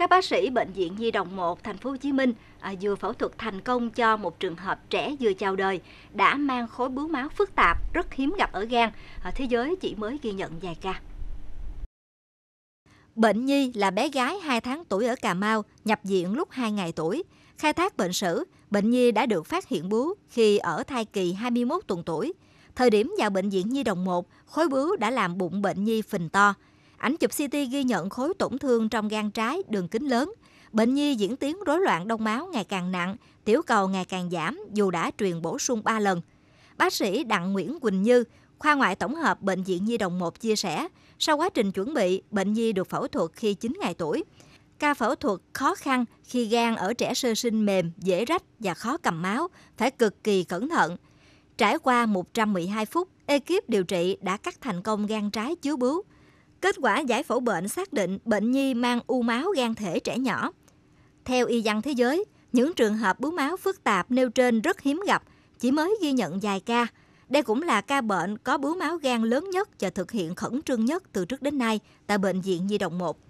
Các bác sĩ bệnh viện Nhi đồng 1 thành phố Hồ Chí Minh à, vừa phẫu thuật thành công cho một trường hợp trẻ vừa chào đời đã mang khối bướu máu phức tạp rất hiếm gặp ở gan, à, thế giới chỉ mới ghi nhận vài ca. Bệnh Nhi là bé gái 2 tháng tuổi ở Cà Mau, nhập viện lúc 2 ngày tuổi. Khai thác bệnh sử, bệnh Nhi đã được phát hiện bướu khi ở thai kỳ 21 tuần tuổi. Thời điểm vào bệnh viện Nhi đồng 1, khối bướu đã làm bụng bệnh Nhi phình to. Ảnh chụp CT ghi nhận khối tổn thương trong gan trái, đường kính lớn. Bệnh nhi diễn tiến rối loạn đông máu ngày càng nặng, tiểu cầu ngày càng giảm dù đã truyền bổ sung 3 lần. Bác sĩ Đặng Nguyễn Quỳnh Như, khoa ngoại tổng hợp Bệnh viện Nhi Đồng 1 chia sẻ, sau quá trình chuẩn bị, bệnh nhi được phẫu thuật khi 9 ngày tuổi. Ca phẫu thuật khó khăn khi gan ở trẻ sơ sinh mềm, dễ rách và khó cầm máu, phải cực kỳ cẩn thận. Trải qua 112 phút, ekip điều trị đã cắt thành công gan trái chứa bướu. Kết quả giải phẫu bệnh xác định bệnh nhi mang u máu gan thể trẻ nhỏ. Theo y văn thế giới, những trường hợp bướu máu phức tạp nêu trên rất hiếm gặp, chỉ mới ghi nhận vài ca. Đây cũng là ca bệnh có bướu máu gan lớn nhất và thực hiện khẩn trương nhất từ trước đến nay tại Bệnh viện Nhi Đồng 1.